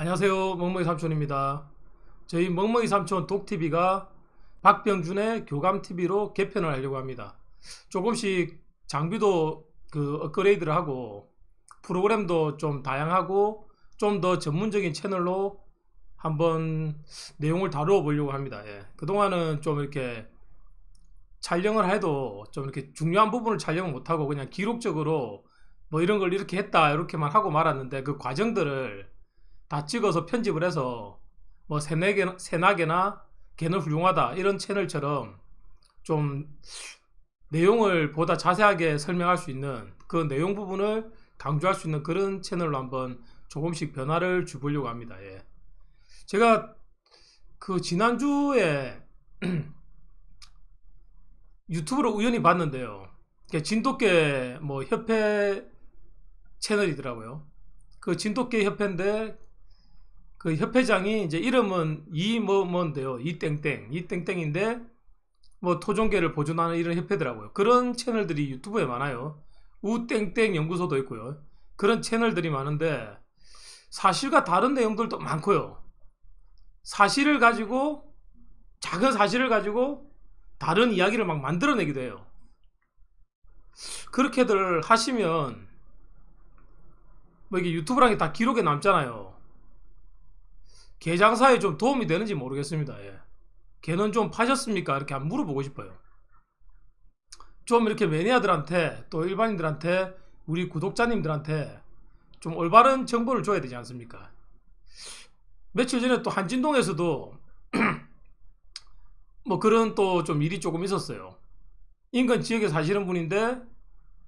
안녕하세요 멍멍이 삼촌입니다 저희 멍멍이 삼촌 독TV가 박병준의 교감TV로 개편을 하려고 합니다 조금씩 장비도 그 업그레이드를 하고 프로그램도 좀 다양하고 좀 더 전문적인 채널로 한번 내용을 다루어 보려고 합니다 예. 그동안은 좀 이렇게 촬영을 해도 좀 이렇게 중요한 부분을 촬영을 못하고 그냥 기록적으로 뭐 이런 걸 이렇게 했다 이렇게만 하고 말았는데 그 과정들을 다 찍어서 편집을 해서 뭐 새내개, 새나개나 개는 훌륭하다 이런 채널처럼 좀 내용을 보다 자세하게 설명할 수 있는 그 내용 부분을 강조할 수 있는 그런 채널로 한번 조금씩 변화를 주보려고 합니다. 예. 제가 그 지난주에 유튜브로 우연히 봤는데요. 진돗개 뭐 협회 채널이더라고요. 그 진돗개 협회인데 그 협회장이 이제 이름은 이 뭐 뭔데요 이 땡땡 이 땡땡인데 뭐 토종계를 보존하는 이런 협회더라고요 그런 채널들이 유튜브에 많아요 우땡땡 연구소도 있고요 그런 채널들이 많은데 사실과 다른 내용들도 많고요 사실을 가지고 작은 사실을 가지고 다른 이야기를 막 만들어내기도 해요 그렇게들 하시면 뭐 이게 유튜브랑 다 기록에 남잖아요 개장사에 좀 도움이 되는지 모르겠습니다. 예. 개는 좀 파셨습니까? 이렇게 한번 물어보고 싶어요. 좀 이렇게 매니아들한테 또 일반인들한테 우리 구독자님들한테 좀 올바른 정보를 줘야 되지 않습니까? 며칠 전에 또 한진동에서도 뭐 그런 또 좀 일이 조금 있었어요. 인근 지역에 사시는 분인데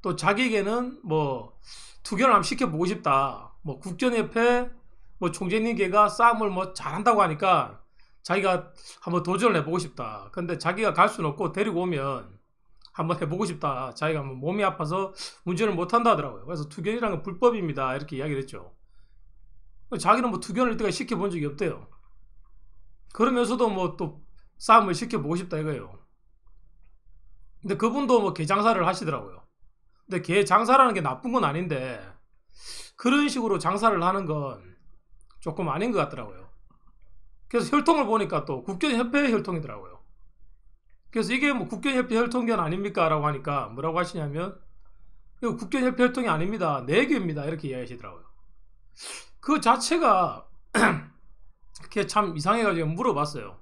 또 자기에게는 뭐 투견을 한번 시켜보고 싶다. 뭐 국전협회 뭐 총재님 걔가 싸움을 뭐 잘한다고 하니까 자기가 한번 도전을 해보고 싶다. 근데 자기가 갈 수는 없고 데리고 오면 한번 해보고 싶다. 자기가 뭐 몸이 아파서 운전을 못한다 하더라고요. 그래서 투견이라는 건 불법입니다. 이렇게 이야기를 했죠. 자기는 뭐 투견을 이때까지 시켜본 적이 없대요. 그러면서도 뭐 또 싸움을 시켜보고 싶다 이거예요. 근데 그분도 뭐 개장사를 하시더라고요. 근데 개장사라는 게 나쁜 건 아닌데 그런 식으로 장사를 하는 건 조금 아닌 것 같더라고요. 그래서 혈통을 보니까 또 국전협회의 혈통이더라고요. 그래서 이게 뭐 국전협회 혈통견 아닙니까? 라고 하니까 뭐라고 하시냐면 이거 국전협회 혈통이 아닙니다. 내교입니다. 네 이렇게 이야기하시더라고요. 그 자체가 그게 참 이상해가지고 물어봤어요.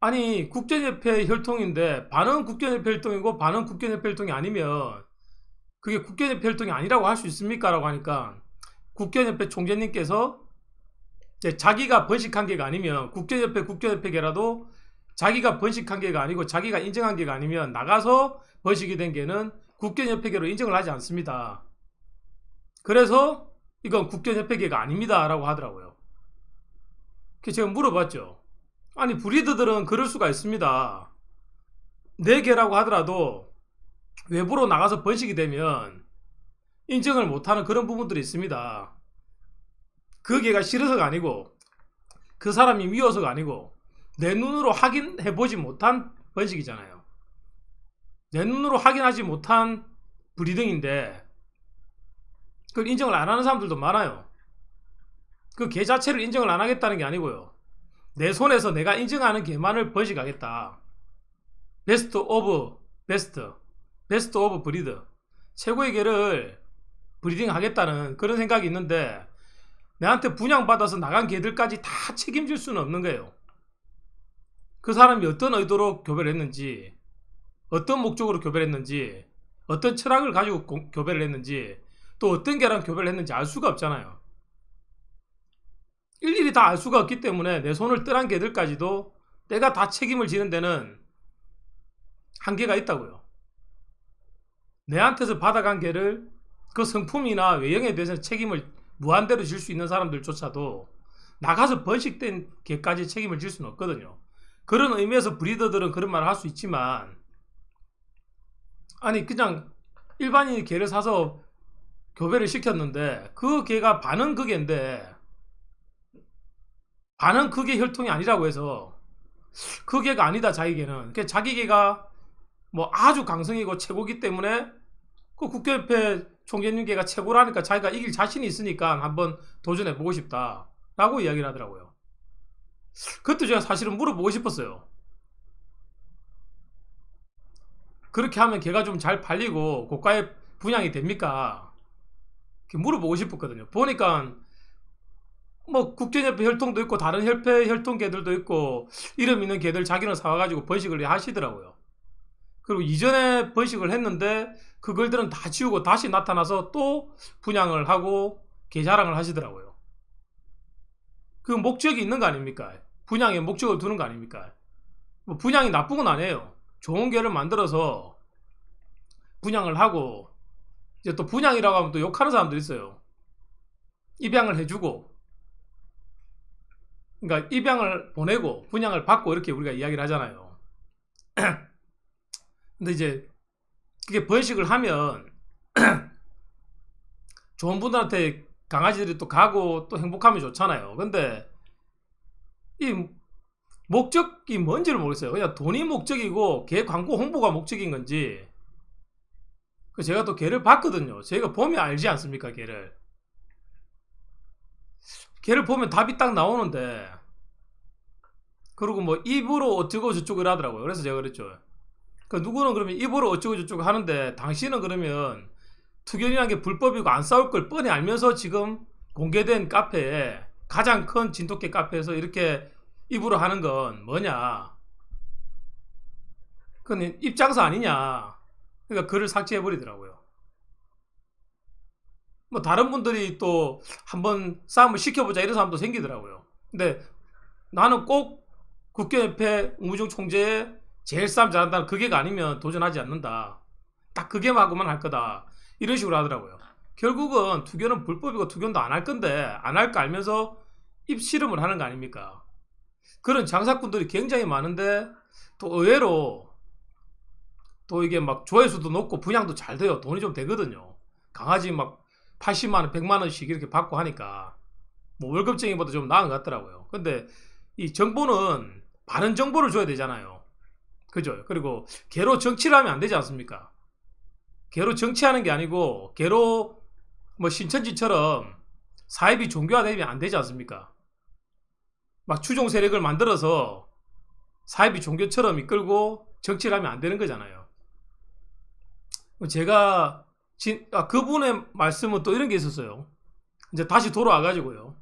아니 국제협회 혈통인데 반은 국제협회 혈통이고 반은 국제협회 혈통이 아니면 그게 국제협회 혈통이 아니라고 할 수 있습니까? 라고 하니까 국견협회 총재님께서 자기가 번식한 게가 아니면 국제협회 국제협회계라도 자기가 번식한 게가 아니고 자기가 인정한 게가 아니면 나가서 번식이 된 게는 국제협회계로 인정을 하지 않습니다. 그래서 이건 국제협회계가 아닙니다라고 하더라고요. 그래서 제가 물어봤죠. 아니 브리드들은 그럴 수가 있습니다. 네 개라고 하더라도 외부로 나가서 번식이 되면 인정을 못하는 그런 부분들이 있습니다. 그게가 싫어서가 아니고 그 사람이 미워서가 아니고 내 눈으로 확인해보지 못한 번식이잖아요. 내 눈으로 확인하지 못한 브리등인데 그걸 인정을 안 하는 사람들도 많아요. 그 개 자체를 인정을 안 하겠다는 게 아니고요. 내 손에서 내가 인정하는 개만을 번식하겠다. 베스트 오브 베스트, 베스트 오브 브리드. 최고의 개를 브리딩 하겠다는 그런 생각이 있는데 내한테 분양받아서 나간 개들까지 다 책임질 수는 없는 거예요. 그 사람이 어떤 의도로 교배를 했는지 어떤 목적으로 교배를 했는지 어떤 철학을 가지고 고, 교배를 했는지 또 어떤 개랑 교배를 했는지 알 수가 없잖아요. 일일이 다 알 수가 없기 때문에 내 손을 떠난 개들까지도 내가 다 책임을 지는 데는 한계가 있다고요. 내한테서 받아간 개를 그 성품이나 외형에 대해서 책임을 무한대로 질 수 있는 사람들조차도 나가서 번식된 개까지 책임을 질 수는 없거든요. 그런 의미에서 브리더들은 그런 말을 할 수 있지만 아니 그냥 일반인이 개를 사서 교배를 시켰는데 그 개가 반은 그게인데 반은 그게 혈통이 아니라고 해서 그 개가 아니다 자기 개는 그 자기 개가 뭐 아주 강성이고 최고기 때문에 그 국회협회 총재님께가 최고라니까 자기가 이길 자신이 있으니까 한번 도전해보고 싶다라고 이야기를 하더라고요. 그것도 제가 사실은 물어보고 싶었어요. 그렇게 하면 걔가 좀 잘 팔리고 고가에 분양이 됩니까? 물어보고 싶었거든요. 보니까 뭐 국제협회 혈통도 있고 다른 협회 혈통 개들도 있고 이름 있는 개들 자기는 사와가지고 번식을 하시더라고요. 그리고 이전에 번식을 했는데 그 글들은 다 지우고 다시 나타나서 또 분양을 하고 개자랑을 하시더라고요. 그 목적이 있는 거 아닙니까? 분양에 목적을 두는 거 아닙니까? 뭐 분양이 나쁜 건 아니에요. 좋은 개를 만들어서 분양을 하고 이제 또 분양이라고 하면 또 욕하는 사람도 있어요. 입양을 해주고 그러니까 입양을 보내고 분양을 받고 이렇게 우리가 이야기를 하잖아요. 근데 이제 그게 번식을 하면 좋은 분들한테 강아지들이 또 가고 또 행복하면 좋잖아요. 근데 이 목적이 뭔지를 모르겠어요. 그냥 돈이 목적이고 개 광고 홍보가 목적인 건지 그 제가 또 개를 봤거든요. 제가 보면 알지 않습니까, 개를. 개를 보면 답이 딱 나오는데 그리고 뭐 입으로 어쩌고 저쩌고 이러더라고요. 그래서 제가 그랬죠. 그 누구는 그러면 입으로 어쩌고 저쩌고 하는데 당신은 그러면 투견이라게 불법이고 안 싸울 걸 뻔히 알면서 지금 공개된 카페에 가장 큰 진돗개 카페에서 이렇게 입으로 하는 건 뭐냐? 그건 입장사 아니냐? 그러니까 글을 삭제해 버리더라고요. 뭐 다른 분들이 또 한번 싸움을 시켜보자 이런 사람도 생기더라고요. 근데 나는 꼭국회 옆에 우무종 총재의 제일 싸움 잘한다그게 아니면 도전하지 않는다. 딱 그게하고만 할 거다. 이런 식으로 하더라고요. 결국은 투견은 불법이고 투견도 안 할 건데 안 할 거 알면서 입씨름을 하는 거 아닙니까? 그런 장사꾼들이 굉장히 많은데 또 의외로 또 이게 막 조회수도 높고 분양도 잘 돼요. 돈이 좀 되거든요. 강아지 막 80만원, 100만원씩 이렇게 받고 하니까 뭐 월급쟁이보다 좀 나은 것 같더라고요. 근데 이 정보는 바른 정보를 줘야 되잖아요. 그죠? 그리고 개로 정치를 하면 안 되지 않습니까? 개로 정치하는 게 아니고 개로 뭐 신천지처럼 사입비 종교화되면 안 되지 않습니까? 막 추종 세력을 만들어서 사입비 종교처럼 이끌고 정치를 하면 안 되는 거잖아요. 뭐 제가 진, 아, 그분의 말씀은 또 이런 게 있었어요. 이제 다시 돌아와가지고요.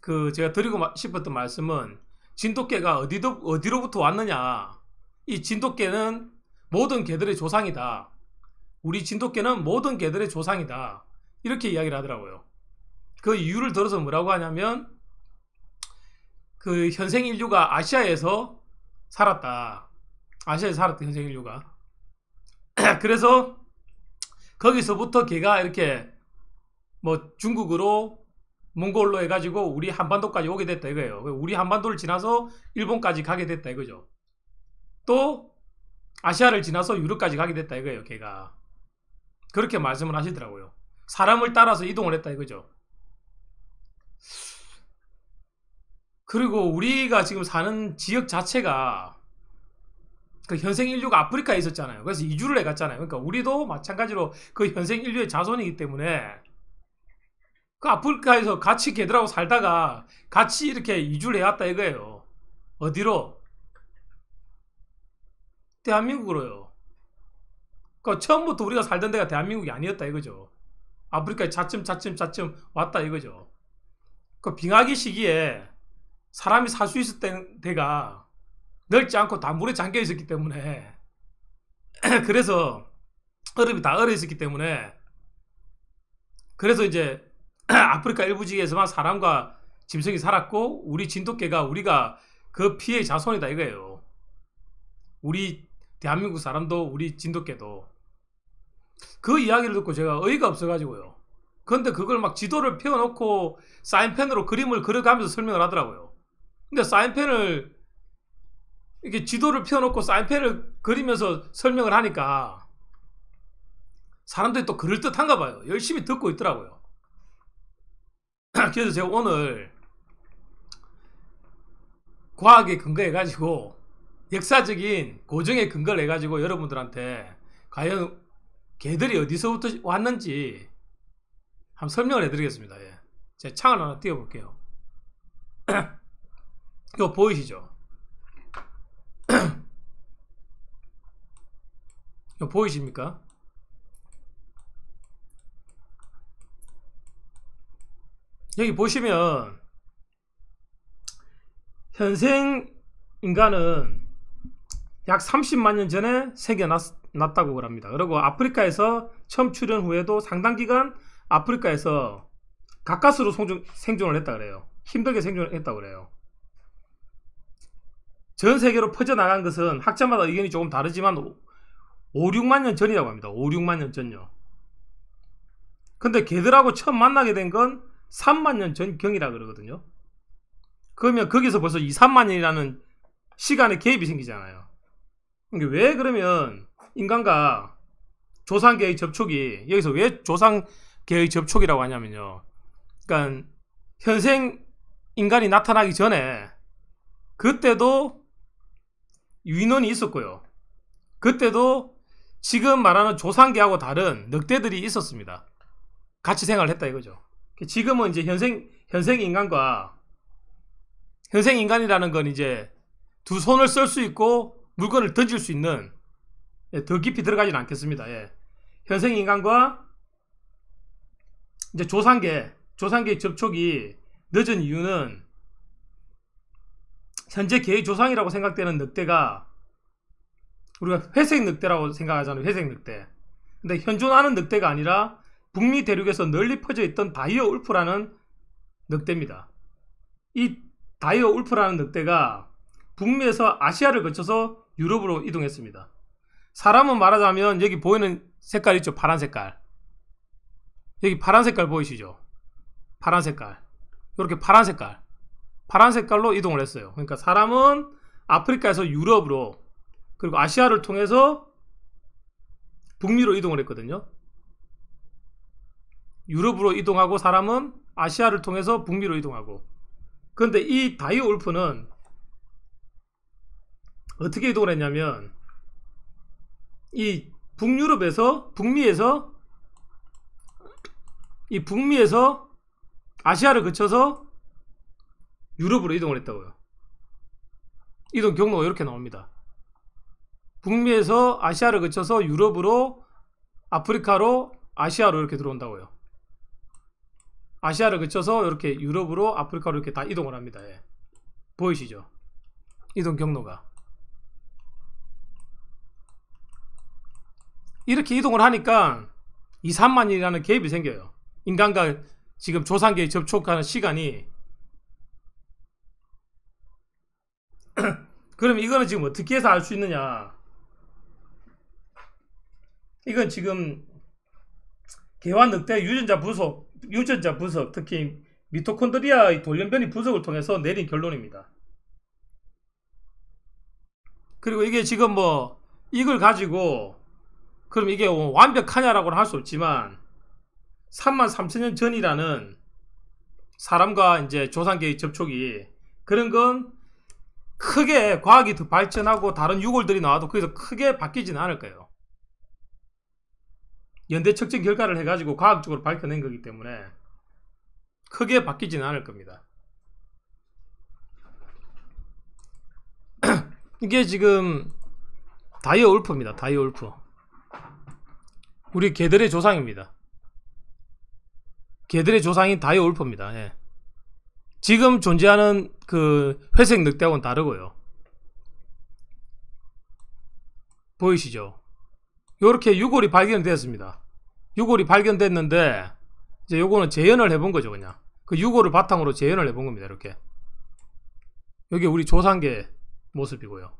그 제가 드리고 싶었던 말씀은 진돗개가 어디도, 어디로부터 왔느냐 이 진돗개는 모든 개들의 조상이다. 우리 진돗개는 모든 개들의 조상이다. 이렇게 이야기를 하더라고요. 그 이유를 들어서 뭐라고 하냐면 그 현생 인류가 아시아에서 살았다. 아시아에서 살았다 현생 인류가. 그래서 거기서부터 개가 이렇게 뭐 중국으로 몽골로 해가지고 우리 한반도까지 오게 됐다 이거예요. 우리 한반도를 지나서 일본까지 가게 됐다 이거죠. 또 아시아를 지나서 유럽까지 가게 됐다 이거예요, 걔가. 그렇게 말씀을 하시더라고요. 사람을 따라서 이동을 했다 이거죠. 그리고 우리가 지금 사는 지역 자체가 그 현생 인류가 아프리카에 있었잖아요. 그래서 이주를 해갔잖아요. 그러니까 우리도 마찬가지로 그 현생 인류의 자손이기 때문에 그 아프리카에서 같이 걔들하고 살다가 같이 이렇게 이주를 해왔다 이거예요. 어디로? 대한민국으로요. 그 처음부터 우리가 살던 데가 대한민국이 아니었다 이거죠. 아프리카에 차츰 차츰 차츰 왔다 이거죠. 그 빙하기 시기에 사람이 살 수 있었던 데가 넓지 않고 다 물에 잠겨 있었기 때문에 그래서 얼음이 다 얼어 있었기 때문에 그래서 이제 아프리카 일부 지역에서만 사람과 짐승이 살았고 우리 진돗개가 우리가 그 피해 자손이다 이거예요. 우리 대한민국 사람도 우리 진돗개도 그 이야기를 듣고 제가 어이가 없어가지고요. 근데 그걸 막 지도를 펴놓고 사인펜으로 그림을 그려가면서 설명을 하더라고요. 근데 사인펜을 이렇게 지도를 펴놓고 사인펜을 그리면서 설명을 하니까 사람들이 또 그럴듯한가 봐요. 열심히 듣고 있더라고요. 그래서 제가 오늘 과학에 근거해가지고 역사적인 고증의 근거를 해가지고 여러분들한테 과연 개들이 어디서부터 왔는지 한번 설명을 해드리겠습니다. 예. 제가 창을 하나 띄워볼게요. 이거 보이시죠? 이거 보이십니까? 여기 보시면 현생 인간은 약 30만 년 전에 새겨났다고 그럽니다. 그리고 아프리카에서 처음 출현 후에도 상당 기간 아프리카에서 가까스로 생존, 생존을 했다 그래요. 힘들게 생존을 했다 그래요. 전 세계로 퍼져나간 것은 학자마다 의견이 조금 다르지만 5, 6만 년 전이라고 합니다. 5, 6만 년 전요. 근데 개들하고 처음 만나게 된 건 3만 년 전경이라 그러거든요. 그러면 거기서 벌써 2, 3만 년이라는 시간의 개입이 생기잖아요. 왜 그러면 인간과 조상계의 접촉이 여기서 왜 조상계의 접촉이라고 하냐면요. 그러니까 현생 인간이 나타나기 전에 그때도 유인원이 있었고요. 그때도 지금 말하는 조상계하고 다른 늑대들이 있었습니다. 같이 생활을 했다 이거죠. 지금은 이제 현생 현생 인간과 현생 인간이라는 건 이제 두 손을 쓸 수 있고 물건을 던질 수 있는 예, 더 깊이 들어가진 않겠습니다. 예. 현생 인간과 이제 조상계 조상계의 접촉이 늦은 이유는 현재 개의 조상이라고 생각되는 늑대가 우리가 회색 늑대라고 생각하잖아요. 회색 늑대. 근데 현존하는 늑대가 아니라 북미 대륙에서 널리 퍼져 있던 바이어 울프라는 늑대입니다. 이 바이어 울프라는 늑대가 북미에서 아시아를 거쳐서 유럽으로 이동했습니다. 사람은 말하자면 여기 보이는 색깔 있죠? 파란 색깔. 여기 파란 색깔 보이시죠? 파란 색깔. 이렇게 파란 색깔. 파란 색깔로 이동을 했어요. 그러니까 사람은 아프리카에서 유럽으로 그리고 아시아를 통해서 북미로 이동을 했거든요. 유럽으로 이동하고 사람은 아시아를 통해서 북미로 이동하고 그런데 이 다이올프는 어떻게 이동을 했냐면 이 북유럽에서 북미에서 이 북미에서 아시아를 거쳐서 유럽으로 이동을 했다고요. 이동 경로가 이렇게 나옵니다. 북미에서 아시아를 거쳐서 유럽으로 아프리카로 아시아로 이렇게 들어온다고요. 아시아를 거쳐서 이렇게 유럽으로 아프리카로 이렇게 다 이동을 합니다. 예. 보이시죠? 이동 경로가. 이렇게 이동을 하니까 2, 3만이라는 갭이 생겨요. 인간과 지금 조상계에 접촉하는 시간이 그럼 이거는 지금 어떻게 해서 알 수 있느냐? 이건 지금 개화 늑대 유전자 분석, 유전자 분석, 특히 미토콘드리아의 돌연변이 분석을 통해서 내린 결론입니다. 그리고 이게 지금 뭐 이걸 가지고 그럼 이게 완벽하냐라고는 할 수 없지만 3만 3천년 전이라는 사람과 이제 조상계의 접촉이 그런 건 크게 과학이 더 발전하고 다른 유골들이 나와도 거기서 크게 바뀌지는 않을 거예요. 연대 측정 결과를 해가지고 과학적으로 밝혀낸 거기 때문에 크게 바뀌지는 않을 겁니다. 이게 지금 다이어 울프입니다. 다이어 울프. 우리 개들의 조상입니다. 개들의 조상인 다이올퍼입니다 예. 지금 존재하는 그 회색 늑대하고는 다르고요. 보이시죠? 이렇게 유골이 발견되었습니다. 유골이 발견됐는데 이제 요거는 재현을 해본 거죠 그냥 그 유골을 바탕으로 재현을 해본 겁니다 이렇게 여기 우리 조상계 모습이고요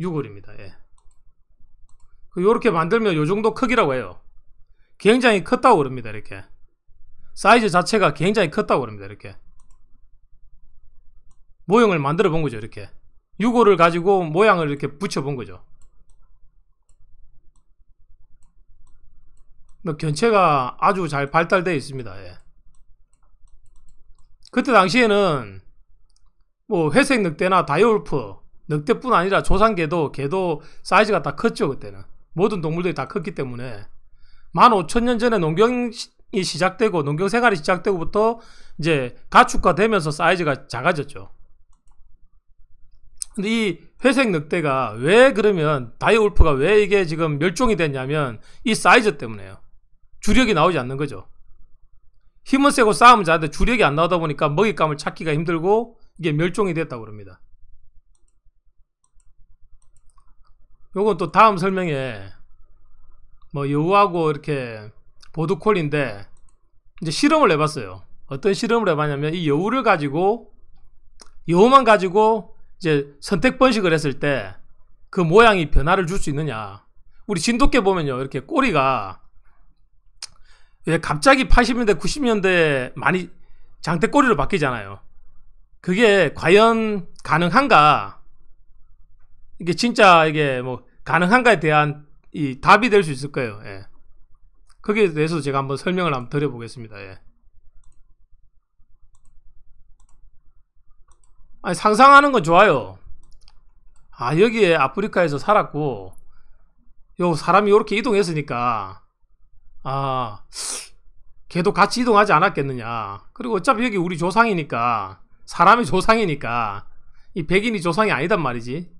유골입니다 예. 요렇게 만들면 요 정도 크기라고 해요. 굉장히 컸다고 그럽니다. 이렇게. 사이즈 자체가 굉장히 컸다고 그럽니다. 이렇게. 모형을 만들어 본 거죠. 이렇게. 유골을 가지고 모양을 이렇게 붙여 본 거죠. 뭐 견체가 아주 잘 발달되어 있습니다. 예. 그때 당시에는 뭐 회색 늑대나 다이올프 늑대뿐 아니라 조상개도 개도 사이즈가 다 컸죠 그때는 모든 동물들이 다 컸기 때문에 15,000년 전에 농경이 시작되고 농경 생활이 시작되고부터 이제 가축화 되면서 사이즈가 작아졌죠. 근데 이 회색 늑대가 왜 그러면 다이올프가 왜 이게 지금 멸종이 됐냐면 이 사이즈 때문에요. 주력이 나오지 않는 거죠. 힘은 세고 싸움을 잘하는데 주력이 안 나오다 보니까 먹잇감을 찾기가 힘들고 이게 멸종이 됐다고 그럽니다. 요건 또 다음 설명에 뭐 여우하고 이렇게 보드콜인데 이제 실험을 해봤어요. 어떤 실험을 해봤냐면 이 여우를 가지고 여우만 가지고 이제 선택 번식을 했을 때 그 모양이 변화를 줄 수 있느냐. 우리 진돗개 보면요. 이렇게 꼬리가 왜 갑자기 80년대, 90년대 많이 장대꼬리로 바뀌잖아요. 그게 과연 가능한가? 이게 진짜 이게 뭐 가능한가에 대한 이 답이 될 수 있을 거예요. 예. 거기에 대해서 제가 한번 설명을 한번 드려보겠습니다. 예. 아니, 상상하는 건 좋아요. 아, 여기에 아프리카에서 살았고, 요 사람이 이렇게 이동했으니까, 아, 걔도 같이 이동하지 않았겠느냐. 그리고 어차피 여기 우리 조상이니까, 사람이 조상이니까, 이 백인이 조상이 아니단 말이지.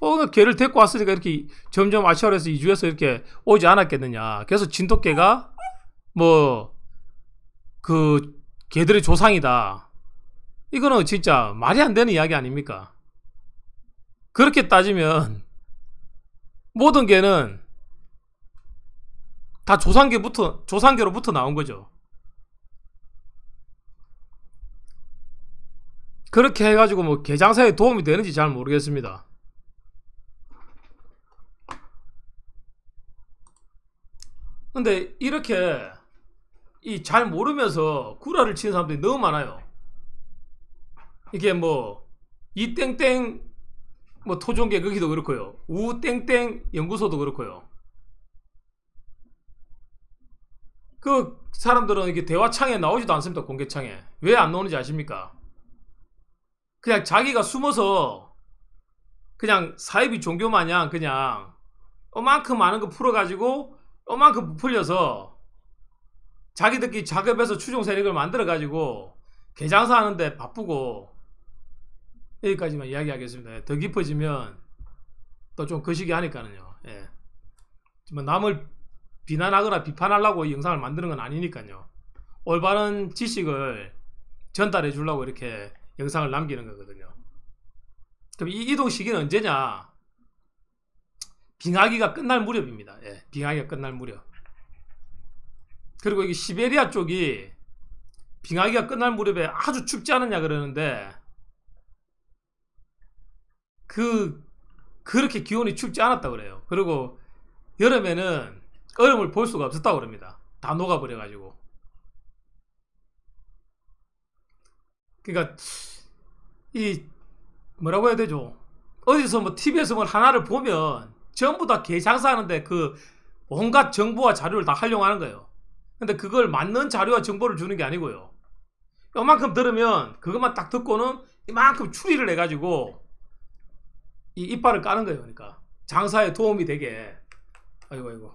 어, 그 개를 데리고 왔으니까 이렇게 점점 아시아에서 이주해서 이렇게 오지 않았겠느냐. 그래서 진돗개가 뭐, 그, 개들의 조상이다. 이거는 진짜 말이 안 되는 이야기 아닙니까? 그렇게 따지면 모든 개는 다 조상계부터, 조상계로부터 나온 거죠. 그렇게 해가지고 뭐 개장사에 도움이 되는지 잘 모르겠습니다. 근데 이렇게 이 잘 모르면서 구라를 치는 사람들이 너무 많아요. 이게 뭐 이땡땡 뭐 토종계 거기도 그렇고요. 우땡땡 연구소도 그렇고요. 그 사람들은 이게 대화창에 나오지도 않습니다. 공개창에. 왜 안 나오는지 아십니까? 그냥 자기가 숨어서 그냥 사이비 종교 마냥 그냥 어만큼 많은 거 풀어가지고 요만큼 부풀려서 자기들끼리 작업해서 추종 세력을 만들어가지고 개장사 하는데 바쁘고 여기까지만 이야기하겠습니다. 더 깊어지면 또 좀 거시기 그 하니까는요. 예. 남을 비난하거나 비판하려고 이 영상을 만드는 건 아니니까요. 올바른 지식을 전달해 주려고 이렇게 영상을 남기는 거거든요. 그럼 이 이동 시기는 언제냐? 빙하기가 끝날 무렵입니다. 예, 빙하기가 끝날 무렵. 그리고 이게 시베리아 쪽이 빙하기가 끝날 무렵에 아주 춥지 않았냐 그러는데 그 그렇게 기온이 춥지 않았다 그래요. 그리고 여름에는 얼음을 볼 수가 없었다고 그럽니다. 다 녹아버려 가지고. 그러니까 이 뭐라고 해야 되죠? 어디서 뭐 TV에서 뭘 하나를 보면 전부 다 개장사하는데 그 온갖 정보와 자료를 다 활용하는 거예요. 근데 그걸 맞는 자료와 정보를 주는 게 아니고요. 요만큼 들으면 그것만 딱 듣고는 이만큼 추리를 해가지고 이 이빨을 까는 거예요. 그러니까 장사에 도움이 되게. 아이고 아이고.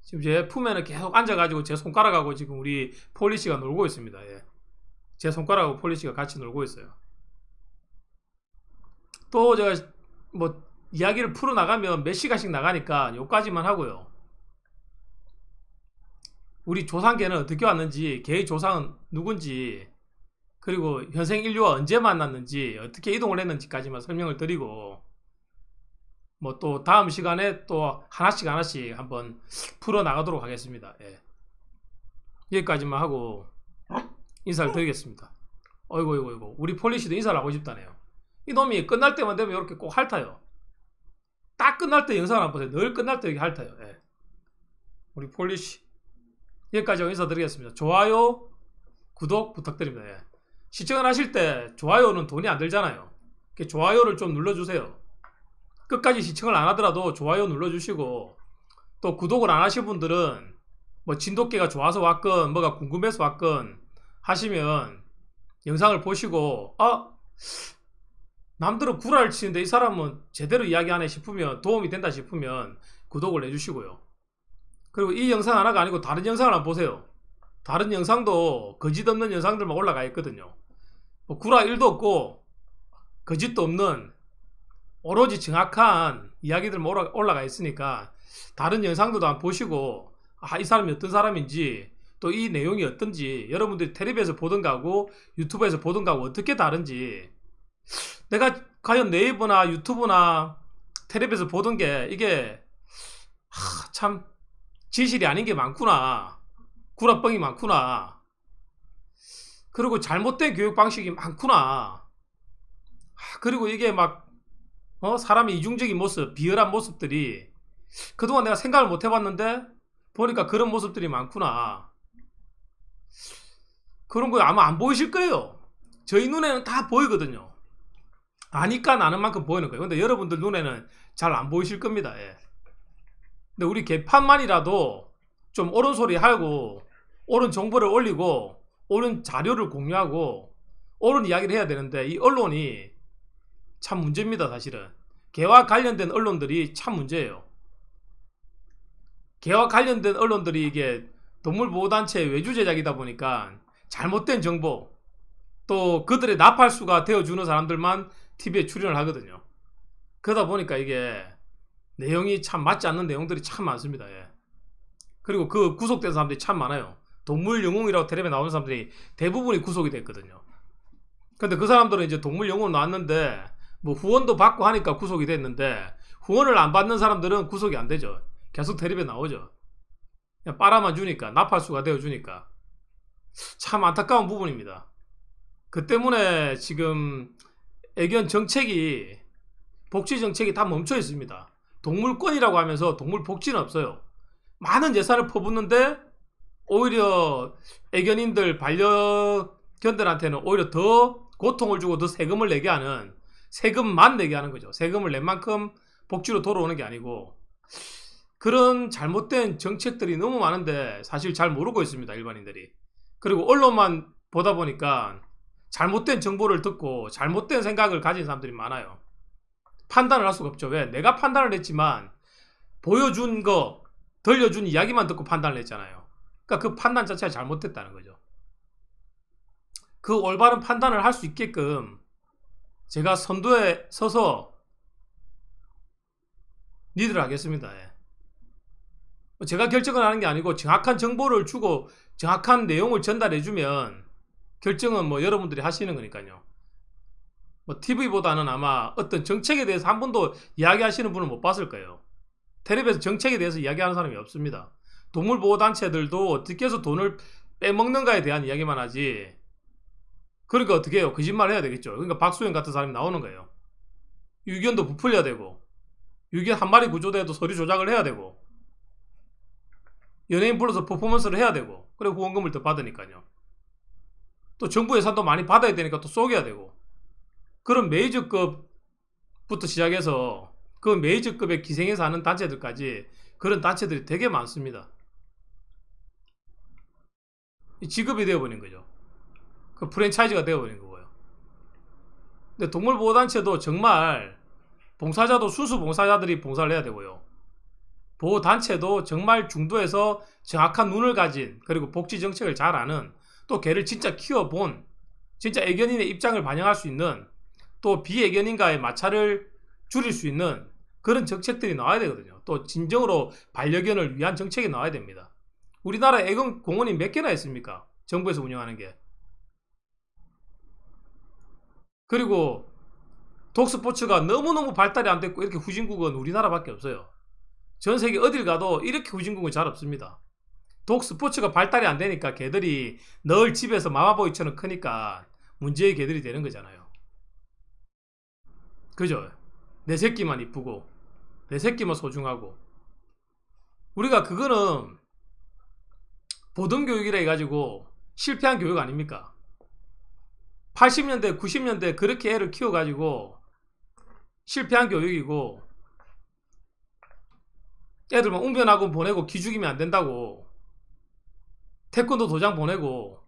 지금 제 품에는 계속 앉아가지고 제 손가락하고 지금 우리 폴리시가 놀고 있습니다. 예. 제 손가락하고 폴리시가 같이 놀고 있어요. 또 제가 뭐 이야기를 풀어나가면 몇 시간씩 나가니까 요까지만 하고요. 우리 조상계는 어떻게 왔는지, 개의 조상은 누군지, 그리고 현생 인류와 언제 만났는지, 어떻게 이동을 했는지까지만 설명을 드리고, 뭐 또 다음 시간에 또 하나씩 하나씩 한번 풀어나가도록 하겠습니다. 예. 여기까지만 하고 인사를 드리겠습니다. 어이구, 어이구, 어이구. 우리 폴리시도 인사를 하고 싶다네요. 이놈이 끝날 때만 되면 이렇게 꼭 핥아요. 딱 끝날 때 영상을 안 보세요. 늘 끝날 때얘기할아요 예. 우리 폴리시 여기까지 인사드리겠습니다. 좋아요, 구독 부탁드립니다. 예. 시청을 하실 때 좋아요는 돈이 안 들잖아요. 좋아요를 좀 눌러주세요. 끝까지 시청을 안 하더라도 좋아요 눌러주시고 또 구독을 안 하신 분들은 뭐 진돗개가 좋아서 왔건 뭐가 궁금해서 왔건 하시면 영상을 보시고 아 남들은 구라를 치는데 이 사람은 제대로 이야기하네 싶으면 도움이 된다 싶으면 구독을 해주시고요. 그리고 이 영상 하나가 아니고 다른 영상을 한번 보세요. 다른 영상도 거짓 없는 영상들만 올라가 있거든요. 뭐 구라 1도 없고 거짓도 없는 오로지 정확한 이야기들만 올라가 있으니까 다른 영상도 한번 보시고 아이 사람이 어떤 사람인지 또 이 내용이 어떤지 여러분들이 테레비에서 보던가 하고 유튜브에서 보던가 하고 어떻게 다른지 내가 과연 네이버나 유튜브나 텔레비에서 보던 게 이게 하, 참 진실이 아닌 게 많구나. 구라뻥이 많구나. 그리고 잘못된 교육 방식이 많구나. 하, 그리고 이게 막 어? 사람의 이중적인 모습, 비열한 모습들이 그동안 내가 생각을 못 해봤는데 보니까 그런 모습들이 많구나. 그런 거 아마 안 보이실 거예요. 저희 눈에는 다 보이거든요. 아니까 나는 만큼 보이는 거예요. 근데 여러분들 눈에는 잘 안 보이실 겁니다. 예. 근데 우리 개판만이라도 좀 옳은 소리 하고 옳은 정보를 올리고 옳은 자료를 공유하고 옳은 이야기를 해야 되는데 이 언론이 참 문제입니다. 사실은 개와 관련된 언론들이 참 문제예요. 개와 관련된 언론들이 이게 동물보호단체 외주 제작이다 보니까 잘못된 정보 또 그들의 나팔수가 되어주는 사람들만 TV에 출연을 하거든요. 그러다 보니까 이게 내용이 참 맞지 않는 내용들이 참 많습니다. 예. 그리고 그 구속된 사람들이 참 많아요. 동물 영웅이라고 테레비에 나오는 사람들이 대부분이 구속이 됐거든요. 근데 그 사람들은 이제 동물 영웅 나왔는데 뭐 후원도 받고 하니까 구속이 됐는데 후원을 안 받는 사람들은 구속이 안 되죠. 계속 테레비에 나오죠. 그냥 빨아만 주니까 나팔수가 되어 주니까 참 안타까운 부분입니다. 그 때문에 지금 애견 정책이 복지 정책이 다 멈춰 있습니다. 동물권이라고 하면서 동물 복지는 없어요. 많은 예산을 퍼붓는데 오히려 애견인들 반려견들한테는 오히려 더 고통을 주고 더 세금을 내게 하는 세금만 내게 하는 거죠. 세금을 낸 만큼 복지로 돌아오는 게 아니고 그런 잘못된 정책들이 너무 많은데 사실 잘 모르고 있습니다. 일반인들이. 그리고 언론만 보다 보니까 잘못된 정보를 듣고 잘못된 생각을 가진 사람들이 많아요. 판단을 할 수가 없죠. 왜? 내가 판단을 했지만 보여준 거, 들려준 이야기만 듣고 판단을 했잖아요. 그러니까 그 판단 자체가 잘못됐다는 거죠. 그 올바른 판단을 할 수 있게끔 제가 선두에 서서 니들 하겠습니다. 예. 제가 결정을 하는 게 아니고 정확한 정보를 주고 정확한 내용을 전달해주면 결정은 뭐 여러분들이 하시는 거니까요. 뭐 TV보다는 아마 어떤 정책에 대해서 한 번도 이야기하시는 분은 못 봤을 거예요. 텔레비에서 정책에 대해서 이야기하는 사람이 없습니다. 동물보호단체들도 어떻게 해서 돈을 빼먹는가에 대한 이야기만 하지. 그러니까 어떻게 해요? 거짓말 해야 되겠죠. 그러니까 박수현 같은 사람이 나오는 거예요. 유견도 부풀려야 되고, 유견 한 마리 구조돼도 서류 조작을 해야 되고, 연예인 불러서 퍼포먼스를 해야 되고, 그리고 후원금을 더 받으니까요. 또 정부 예산도 많이 받아야 되니까 또쏘게야 되고 그런 메이저급부터 시작해서 그 메이저급에 기생해서 하는 단체들까지 그런 단체들이 되게 많습니다. 직업이 되어버린 거죠. 그 프랜차이즈가 되어버린 거고요. 근데 동물보호단체도 정말 봉사자도 수수봉사자들이 봉사를 해야 되고요. 보호단체도 정말 중도에서 정확한 눈을 가진 그리고 복지정책을 잘 아는 또 개를 진짜 키워본 진짜 애견인의 입장을 반영할 수 있는 또 비애견인과의 마찰을 줄일 수 있는 그런 정책들이 나와야 되거든요. 또 진정으로 반려견을 위한 정책이 나와야 됩니다. 우리나라 애견 공원이 몇 개나 있습니까? 정부에서 운영하는 게. 그리고 독스포츠가 너무너무 발달이 안 됐고 이렇게 후진국은 우리나라밖에 없어요. 전 세계 어딜 가도 이렇게 후진국은 잘 없습니다. 독 스포츠가 발달이 안 되니까 개들이 늘 집에서 마마보이처럼 크니까 문제의 개들이 되는 거잖아요. 그죠? 내 새끼만 이쁘고 내 새끼만 소중하고 우리가 그거는 보듬교육이라 해가지고 실패한 교육 아닙니까? 80년대, 90년대 그렇게 애를 키워가지고 실패한 교육이고 애들만 웅변하고 보내고 기죽이면 안 된다고 태권도 도장 보내고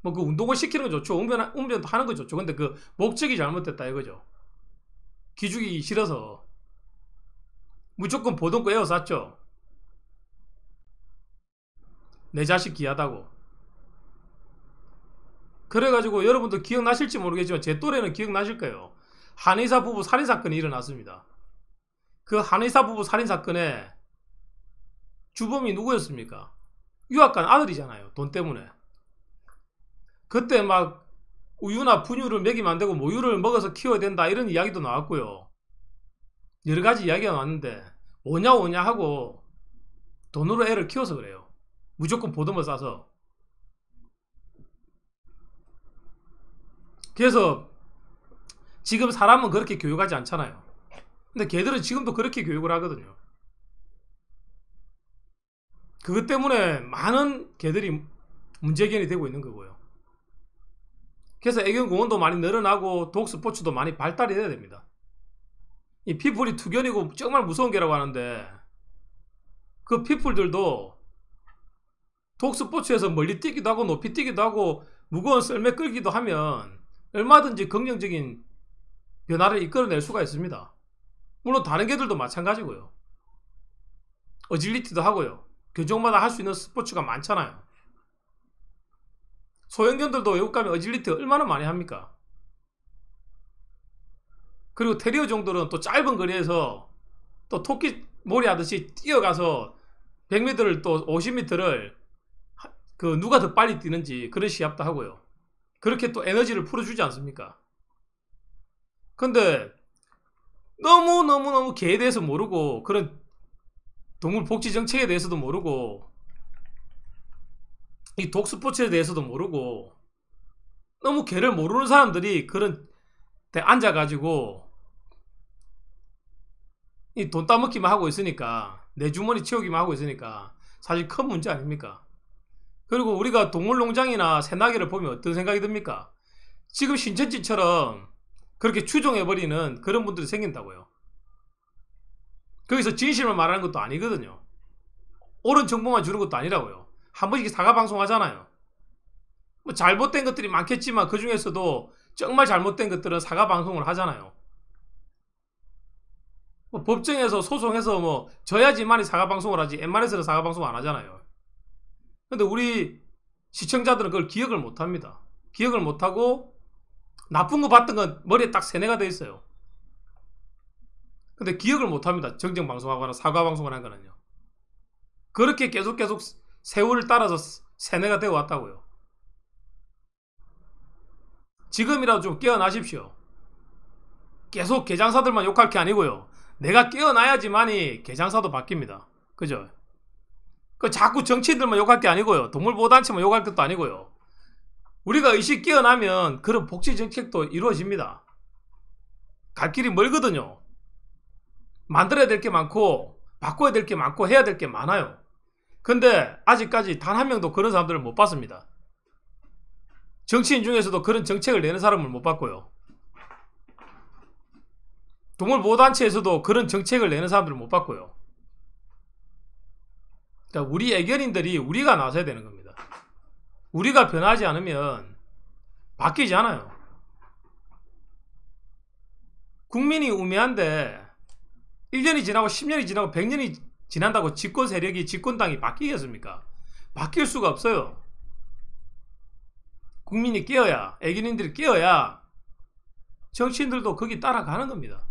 뭐 그 운동을 시키는 건 좋죠. 운변 운변도 하는 건 좋죠. 근데 그 목적이 잘못됐다 이거죠. 기죽이 싫어서 무조건 보던 거에요샀죠내 자식 귀하다고. 그래가지고 여러분도 기억나실지 모르겠지만 제 또래는 기억나실 거예요. 한의사 부부 살인사건이 일어났습니다. 그 한의사 부부 살인사건에 주범이 누구였습니까? 유학 간 아들이잖아요. 돈 때문에. 그때 막 우유나 분유를 먹이면 안 되고 모유를 뭐 먹어서 키워야 된다 이런 이야기도 나왔고요. 여러 가지 이야기가 나왔는데 오냐 오냐 하고 돈으로 애를 키워서 그래요. 무조건 보듬어 싸서. 그래서 지금 사람은 그렇게 교육하지 않잖아요. 근데 걔들은 지금도 그렇게 교육을 하거든요. 그것 때문에 많은 개들이 문제견이 되고 있는 거고요. 그래서 애견공원도 많이 늘어나고 독스포츠도 많이 발달이 돼야 됩니다. 이 피플이 투견이고 정말 무서운 개라고 하는데 그 피플들도 독스포츠에서 멀리 뛰기도 하고 높이 뛰기도 하고 무거운 썰매 끌기도 하면 얼마든지 긍정적인 변화를 이끌어낼 수가 있습니다. 물론 다른 개들도 마찬가지고요. 어질리티도 하고요. 교정마다할수 있는 스포츠가 많잖아요. 소형견들도 외국 가면 어질리트 얼마나 많이 합니까? 그리고 테리어 정도는 또 짧은 거리에서 또 토끼 몰이 하듯이 뛰어가서 100m를 또 50m를 그 누가 더 빨리 뛰는지 그런 시합도 하고요. 그렇게 또 에너지를 풀어주지 않습니까? 근데 너무너무너무 개에 대해서 모르고 그런 동물 복지 정책에 대해서도 모르고 이 독스포츠에 대해서도 모르고 너무 개를 모르는 사람들이 그런 데 앉아가지고 이 돈 따먹기만 하고 있으니까 내 주머니 채우기만 하고 있으니까 사실 큰 문제 아닙니까? 그리고 우리가 동물농장이나 새나기를 보면 어떤 생각이 듭니까? 지금 신천지처럼 그렇게 추종해버리는 그런 분들이 생긴다고요. 거기서 진실만 말하는 것도 아니거든요. 옳은 정보만 주는 것도 아니라고요. 한 번씩 사과 방송 하잖아요. 뭐 잘못된 것들이 많겠지만 그 중에서도 정말 잘못된 것들은 사과 방송을 하잖아요. 뭐 법정에서 소송해서 뭐 져야지만이 사과 방송을 하지 웬만해서는 사과 방송 안 하잖아요. 근데 우리 시청자들은 그걸 기억을 못 합니다. 기억을 못 하고 나쁜 거 봤던 건 머리에 딱 세뇌가 돼 있어요. 근데 기억을 못합니다. 정정 방송하거나 사과 방송을 한거는요 그렇게 계속 계속 세월을 따라서 세뇌가 되어 왔다고요. 지금이라도 좀 깨어나십시오. 계속 개장사들만 욕할 게 아니고요. 내가 깨어나야지만이 개장사도 바뀝니다. 그죠? 그 자꾸 정치인들만 욕할 게 아니고요. 동물보호단체만 욕할 것도 아니고요. 우리가 의식 깨어나면 그런 복지 정책도 이루어집니다. 갈 길이 멀거든요. 만들어야 될 게 많고 바꿔야 될 게 많고 해야 될 게 많아요. 근데 아직까지 단 한 명도 그런 사람들을 못 봤습니다. 정치인 중에서도 그런 정책을 내는 사람을 못 봤고요. 동물보호단체에서도 그런 정책을 내는 사람들을 못 봤고요. 그러니까 우리 애견인들이 우리가 나서야 되는 겁니다. 우리가 변하지 않으면 바뀌지 않아요. 국민이 우매한데 1년이 지나고 10년이 지나고 100년이 지난다고 집권 세력이 집권당이 바뀌겠습니까? 바뀔 수가 없어요. 국민이 깨어야, 애기인들이 깨어야 정치인들도 거기 따라가는 겁니다.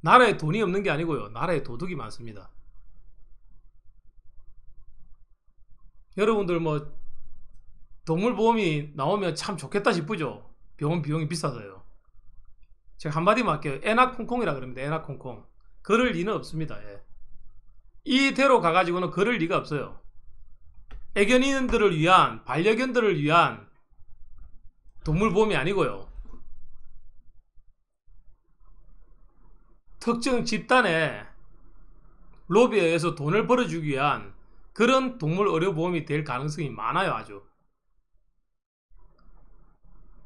나라에 돈이 없는 게 아니고요. 나라에 도둑이 많습니다. 여러분들 뭐 동물보험이 나오면 참 좋겠다 싶으죠. 병원 비용이 비싸서요. 제가 한마디만 할게요. 에나콩콩이라 그럽니다. 에나콩콩. 그럴 리는 없습니다. 예. 이대로 가가지고는 그럴 리가 없어요. 애견인들을 위한, 반려견들을 위한 동물보험이 아니고요. 특정 집단의 로비에 의해서 돈을 벌어주기 위한 그런 동물 의료보험이 될 가능성이 많아요, 아주.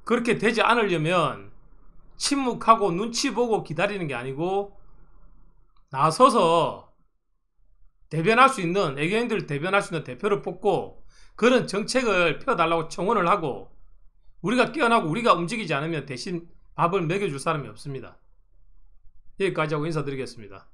그렇게 되지 않으려면 침묵하고 눈치 보고 기다리는 게 아니고 나서서 대변할 수 있는 애견인들 대변할 수 있는 대표를 뽑고 그런 정책을 펴달라고 청원을 하고 우리가 깨어나고 우리가 움직이지 않으면 대신 밥을 먹여줄 사람이 없습니다. 여기까지 하고 인사드리겠습니다.